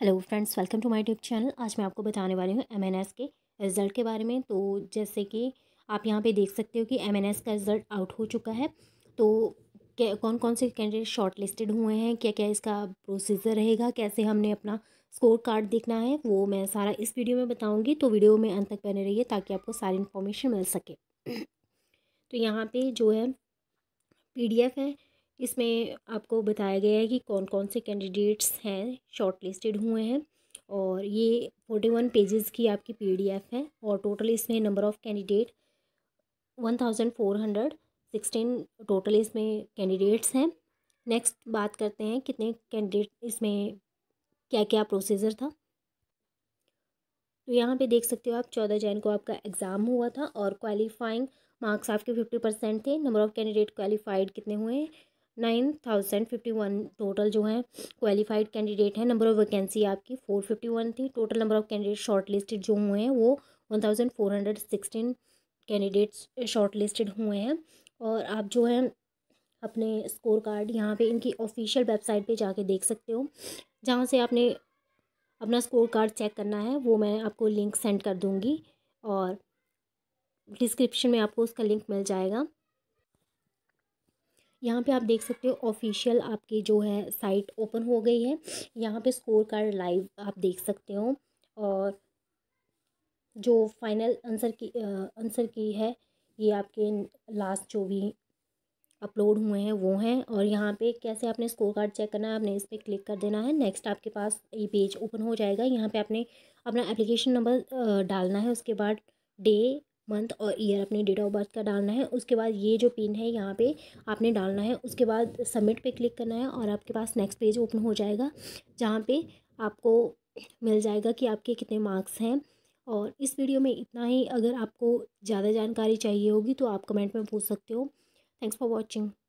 hello friends welcome to my tube channel आज मैं आपको बताने वाली हूँ एमएनएस के रिज़ल्ट के बारे में तो जैसे कि आप यहाँ पे देख सकते हो कि एमएनएस का रिज़ल्ट आउट हो चुका है तो कौन कौन से कैंडिडेट शॉर्ट लिस्टेड हुए हैं क्या क्या इसका प्रोसीजर रहेगा कैसे हमने अपना स्कोर कार्ड देखना है वो मैं सारा इस वीडियो में बताऊँगी तो वीडियो में अंत तक बने रहिए ताकि आपको सारी इन्फॉर्मेशन मिल सके तो यहाँ पर जो है पी है इसमें आपको बताया गया है कि कौन कौन से कैंडिडेट्स हैं शॉर्ट लिस्टेड हुए हैं और ये फोर्टी वन पेजेस की आपकी पीडीएफ है और टोटल इसमें number of candidate one thousand four hundred sixteen total इसमें कैंडिडेट्स हैं नेक्स्ट बात करते हैं कितने कैंडिडेट इसमें क्या क्या प्रोसीजर था तो यहाँ पे देख सकते हो आप चौदह जैन को आपका एग्ज़ाम हुआ था और क्वालिफाइंग मार्क्स आपके फिफ्टी परसेंट थे नंबर ऑफ़ कैंडिडेट क्वालिफाइड कितने हुए हैं nine thousand fifty one total जो है क्वालिफाइड कैंडिडेट हैं नंबर ऑफ़ वैकेंसी आपकी फोर फिफ्टी वन थी total number of candidate shortlisted जो हुए हैं वो one thousand four hundred sixteen candidates shortlisted हुए हैं और आप जो है अपने स्कोर कार्ड यहाँ पे इनकी ऑफिशियल वेबसाइट पे जाके देख सकते हो जहाँ से आपने अपना स्कोर कार्ड चेक करना है वो मैं आपको लिंक सेंड कर दूँगी और डिस्क्रिप्शन में आपको उसका लिंक मिल जाएगा यहाँ पे आप देख सकते हो ऑफिशियल आपकी जो है साइट ओपन हो गई है यहाँ पे स्कोर कार्ड लाइव आप देख सकते हो और जो फाइनल आंसर की आंसर की है ये आपके लास्ट जो भी अपलोड हुए हैं वो हैं और यहाँ पे कैसे आपने स्कोर कार्ड चेक करना है आपने इस पर क्लिक कर देना है नेक्स्ट आपके पास ये पेज ओपन हो जाएगा यहाँ पे आपने अपना एप्लीकेशन नंबर डालना है उसके बाद डे मंथ और ईयर अपने डेट ऑफ बर्थ का डालना है उसके बाद ये जो पिन है यहाँ पे आपने डालना है उसके बाद सबमिट पे क्लिक करना है और आपके पास नेक्स्ट पेज ओपन हो जाएगा जहाँ पे आपको मिल जाएगा कि आपके कितने मार्क्स हैं और इस वीडियो में इतना ही अगर आपको ज़्यादा जानकारी चाहिए होगी तो आप कमेंट में पूछ सकते हो थैंक्स फॉर वॉचिंग